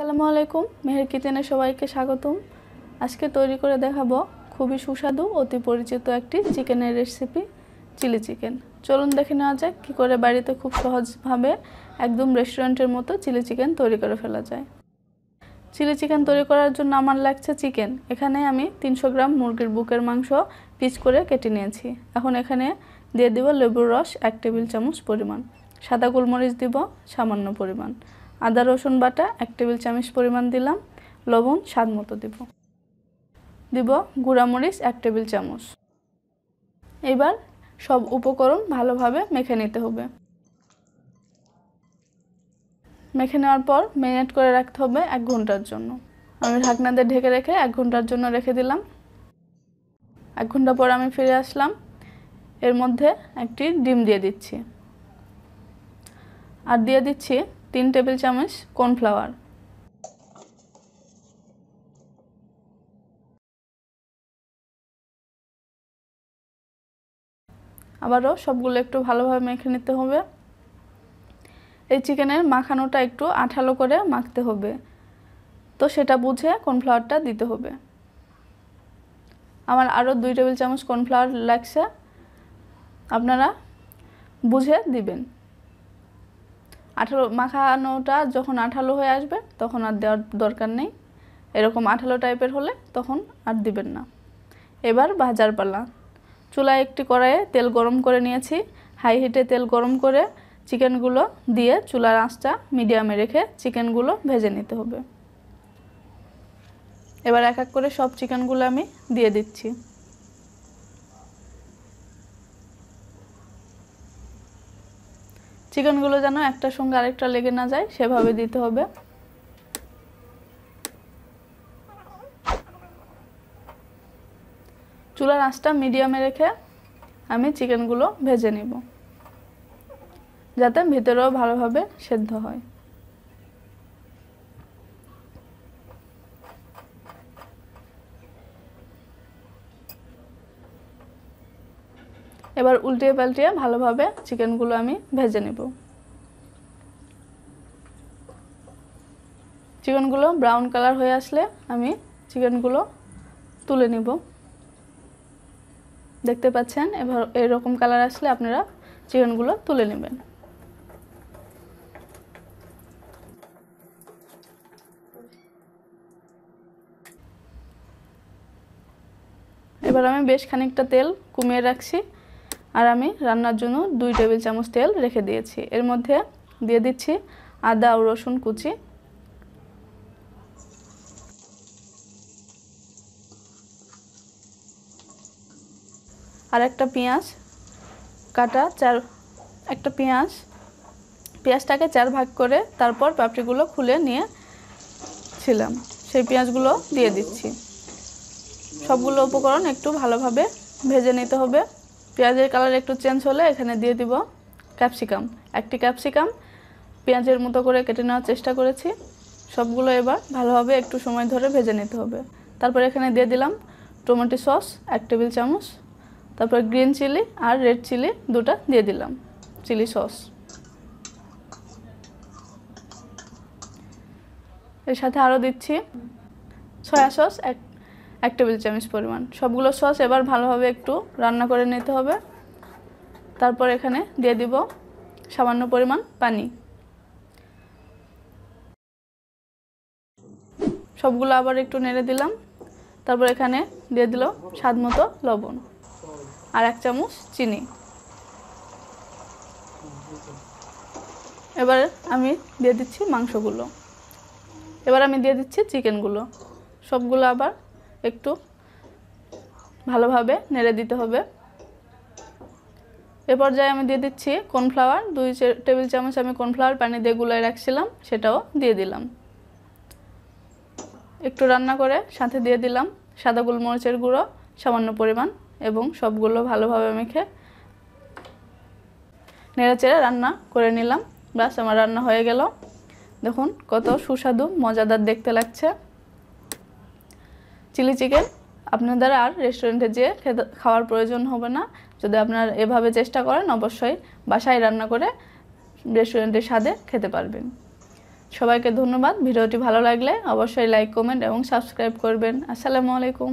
আসসালামু আলাইকুম মেহের কিচেনে সবাইকে স্বাগতম আজকে তৈরি করে দেখাবো খুবই সুস্বাদু অতি পরিচিত একটি চিকেনের রেসিপি চিলি চিকেন চলুন দেখে নেওয়া যাক কী করে বাড়িতে খুব সহজভাবে একদম রেস্টুরেন্টের মতো চিলি চিকেন তৈরি করে ফেলা যায় চিলি চিকেন তৈরি করার জন্য আমার লাগছে চিকেন এখানে আমি তিনশো গ্রাম মুরগির বুকের মাংস পিচ করে কেটে নিয়েছি এখন এখানে দিয়ে দিব লেবুর রস এক টেবিল চামচ পরিমাণ সাদা গোলমরিচ দিব সামান্য পরিমাণ আদা রসুন বাটা এক টেবিল চামচ পরিমাণ দিলাম লবণ স্বাদ মতো দিব দিব গুঁড়ামরিচ এক টেবিল চামচ এবার সব উপকরণ ভালোভাবে মেখে নিতে হবে মেখে নেওয়ার পর ম্যারিনেট করে রাখতে হবে এক ঘন্টার জন্য আমি ঢাকনাতে ঢেকে রেখে এক ঘন্টার জন্য রেখে দিলাম এক ঘন্টা পর আমি ফিরে আসলাম এর মধ্যে একটি ডিম দিয়ে দিচ্ছি আর দিয়ে দিচ্ছি তিন টেবিল চামচ কর্নফ্লাওয়ার আবারও সবগুলো একটু ভালোভাবে মেখে নিতে হবে এই চিকেনের মাখানোটা একটু আঠালো করে মাখতে হবে তো সেটা বুঝে কর্নফ্লাওয়ারটা দিতে হবে আমার আরও দুই টেবিল চামচ কর্নফ্লাওয়ার লাগছে আপনারা বুঝে দিবেন আঠালো মাখানোটা যখন আঠালো হয়ে আসবে তখন আর দেওয়ার দরকার নেই এরকম আঠালো টাইপের হলে তখন আর দিবেন না এবার ভাজার পালা চুলায় একটি কড়াইয়ে তেল গরম করে নিয়েছি হাই হিটে তেল গরম করে চিকেনগুলো দিয়ে চুলার আঁচটা মিডিয়ামে রেখে চিকেনগুলো ভেজে নিতে হবে এবার এক এক করে সব চিকেনগুলো আমি দিয়ে দিচ্ছি চিকেনগুলো যেন একটার সঙ্গে আরেকটা লেগে না যায় সেভাবে দিতে হবে চুলার আঁচটা মিডিয়ামে রেখে আমি চিকেনগুলো ভেজে নিব যাতে ভিতরেও ভালোভাবে সেদ্ধ হয় এবার উল্টিয়ে পাল্টিয়ে ভালোভাবে চিকেনগুলো আমি ভেজে নেব চিকেনগুলো ব্রাউন কালার হয়ে আসলে আমি চিকেনগুলো তুলে নিব দেখতে পাচ্ছেন এবার এরকম কালার আসলে আপনারা চিকেনগুলো তুলে নেবেন এবার আমি বেশ খানিকটা তেল কমিয়ে রাখছি আর আমি রান্নার জন্য দুই টেবিল চামচ তেল রেখে দিয়েছি এর মধ্যে দিয়ে দিচ্ছি আদা ও রসুন কুচি আর একটা পেঁয়াজ কাটা চার একটা পেঁয়াজ পেঁয়াজটাকে চার ভাগ করে তারপর পাপড়িগুলো খুলে নিয়ে ছিলাম সেই পেঁয়াজগুলো দিয়ে দিচ্ছি সবগুলো উপকরণ একটু ভালোভাবে ভেজে নিতে হবে পেঁয়াজের কালার একটু চেঞ্জ হলে এখানে দিয়ে দিব ক্যাপসিকাম একটি ক্যাপসিকাম পেঁয়াজের মতো করে কেটে নেওয়ার চেষ্টা করেছি সবগুলো এবার ভালোভাবে একটু সময় ধরে ভেজে নিতে হবে তারপর এখানে দিয়ে দিলাম টমেটো সস এক টেবিল চামচ তারপর গ্রিন চিলি আর রেড চিলি দুটা দিয়ে দিলাম চিলি সস এর সাথে আরও দিচ্ছি সয়া সস এক এক টেবিল চামচ পরিমাণ সবগুলো সস এবার ভালোভাবে একটু রান্না করে নিতে হবে তারপর এখানে দিয়ে দিব সামান্য পরিমাণ পানি সবগুলো আবার একটু নেড়ে দিলাম তারপর এখানে দিয়ে দিল স্বাদ মতো লবণ আর এক চামচ চিনি এবার আমি দিয়ে দিচ্ছি মাংসগুলো এবার আমি দিয়ে দিচ্ছি চিকেনগুলো সবগুলো আবার একটু ভালোভাবে নেড়ে দিতে হবে এ পর্যায়ে আমি দিয়ে দিচ্ছি কর্নফ্লাওয়ার দুই টেবিল চামচ আমি কর্নফ্লাওয়ার পানি দিয়ে গুলোয় রাখছিলাম সেটাও দিয়ে দিলাম একটু রান্না করে সাথে দিয়ে দিলাম সাদা গোলমরিচের গুঁড়ো সামান্য পরিমাণ এবং সবগুলো ভালোভাবে মেখে নেড়ে রান্না করে নিলাম ব্যাস আমার রান্না হয়ে গেল দেখুন কত সুস্বাদু মজাদার দেখতে লাগছে চিলি চিকেন আপনাদের আর রেস্টুরেন্টে যেয়ে খাওয়ার প্রয়োজন হবে না যদি আপনার এভাবে চেষ্টা করেন অবশ্যই বাসায় রান্না করে রেস্টুরেন্টের স্বাদে খেতে পারবেন সবাইকে ধন্যবাদ ভিডিওটি ভালো লাগলে অবশ্যই লাইক কমেন্ট এবং সাবস্ক্রাইব করবেন আসসালামু আলাইকুম